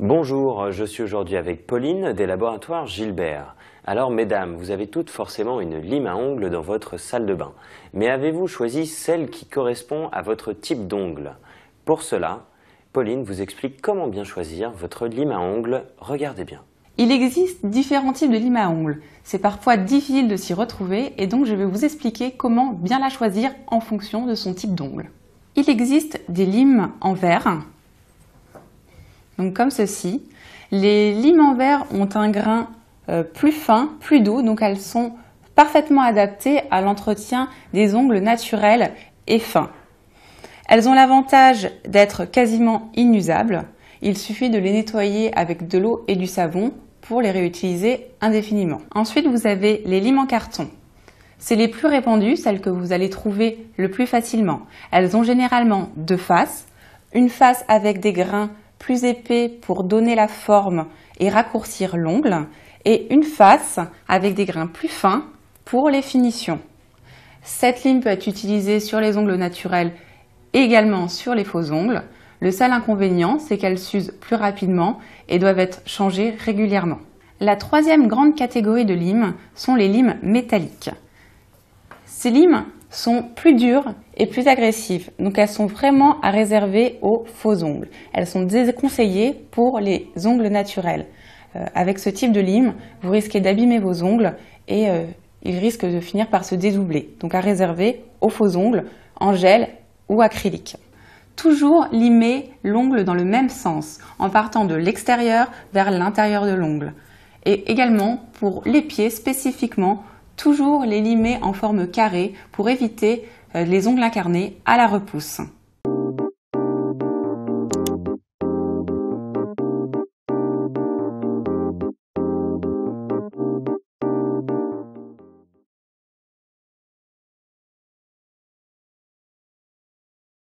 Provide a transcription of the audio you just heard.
Bonjour, je suis aujourd'hui avec Pauline des laboratoires Gilbert. Alors mesdames, vous avez toutes forcément une lime à ongles dans votre salle de bain. Mais avez-vous choisi celle qui correspond à votre type d'ongle Pour cela, Pauline vous explique comment bien choisir votre lime à ongles. Regardez bien. Il existe différents types de lime à ongles. C'est parfois difficile de s'y retrouver et donc je vais vous expliquer comment bien la choisir en fonction de son type d'ongle. Il existe des limes en verre donc comme ceci. Les limes verts ont un grain euh, plus fin, plus doux, donc elles sont parfaitement adaptées à l'entretien des ongles naturels et fins. Elles ont l'avantage d'être quasiment inusables. Il suffit de les nettoyer avec de l'eau et du savon pour les réutiliser indéfiniment. Ensuite, vous avez les limes en carton. C'est les plus répandues, celles que vous allez trouver le plus facilement. Elles ont généralement deux faces, une face avec des grains plus épais pour donner la forme et raccourcir l'ongle, et une face avec des grains plus fins pour les finitions. Cette lime peut être utilisée sur les ongles naturels et également sur les faux ongles. Le seul inconvénient, c'est qu'elles s'usent plus rapidement et doivent être changées régulièrement. La troisième grande catégorie de limes sont les limes métalliques. Ces limes sont plus dures et plus agressives. Donc elles sont vraiment à réserver aux faux ongles. Elles sont déconseillées pour les ongles naturels. Euh, avec ce type de lime, vous risquez d'abîmer vos ongles et euh, ils risquent de finir par se dédoubler. Donc à réserver aux faux ongles en gel ou acrylique. Toujours limer l'ongle dans le même sens, en partant de l'extérieur vers l'intérieur de l'ongle. Et également pour les pieds spécifiquement, toujours les limer en forme carrée pour éviter euh, les ongles incarnés à la repousse.